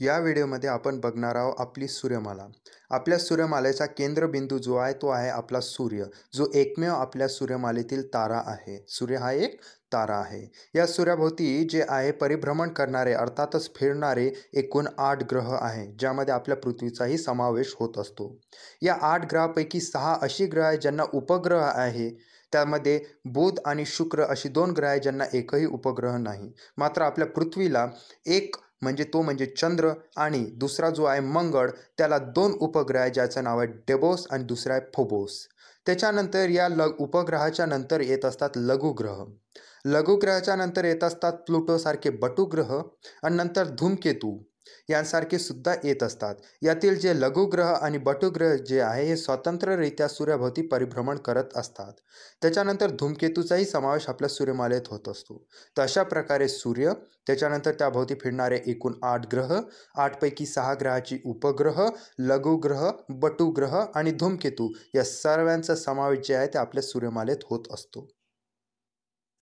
या व्हिडिओमध्ये आपण बघणार आहोत आपली सूर्यमाला आपल्या सूर्यमालेचा केंद्रबिंदू जो आहे तो आहे आपला सूर्य जो एकमेव आपल्या सूर्यमालेतील तारा आहे सूर्य हा एक तारा आहे या सूर्याभोवती जे आहे परिभ्रमण करणारे अर्थातच फिरणारे एकूण आठ ग्रह आहे ज्यामध्ये आपल्या पृथ्वीचाही समावेश होत असतो या आठ ग्रहापैकी सहा अशी ग्रह आहे ज्यांना उपग्रह आहे त्यामध्ये बुध आणि शुक्र अशी दोन ग्रह आहे ज्यांना एकही उपग्रह नाही मात्र आपल्या पृथ्वीला एक म्हणजे तो म्हणजे चंद्र आणि दुसरा जो आहे मंगळ त्याला दोन उपग्रह आहे ज्याचं नाव आहे डेबोस आणि दुसरा आहे फोबोस त्याच्यानंतर या ल उपग्रहाच्या नंतर येत असतात लघुग्रह लघुग्रहाच्या नंतर येत असतात प्लुटोसारखे बटुग्रह आणि नंतर धूमकेतू यांसारखे सुद्धा येत असतात यातील जे लघुग्रह आणि बटुग्रह जे आहे हे स्वतंत्ररित्या सूर्याभोवती परिभ्रमण करत असतात त्याच्यानंतर धूमकेतूचाही समावेश आपल्या सूर्यमालेत होत असतो तर अशा प्रकारे सूर्य त्याच्यानंतर त्याभोवती फिरणारे एकूण आठ ग्रह आठपैकी सहा ग्रहाची उपग्रह लघुग्रह बटुग्रह आणि धूमकेतू या सर्वांचा समावेश जे आहे ते आपल्या सूर्यमालेत होत असतो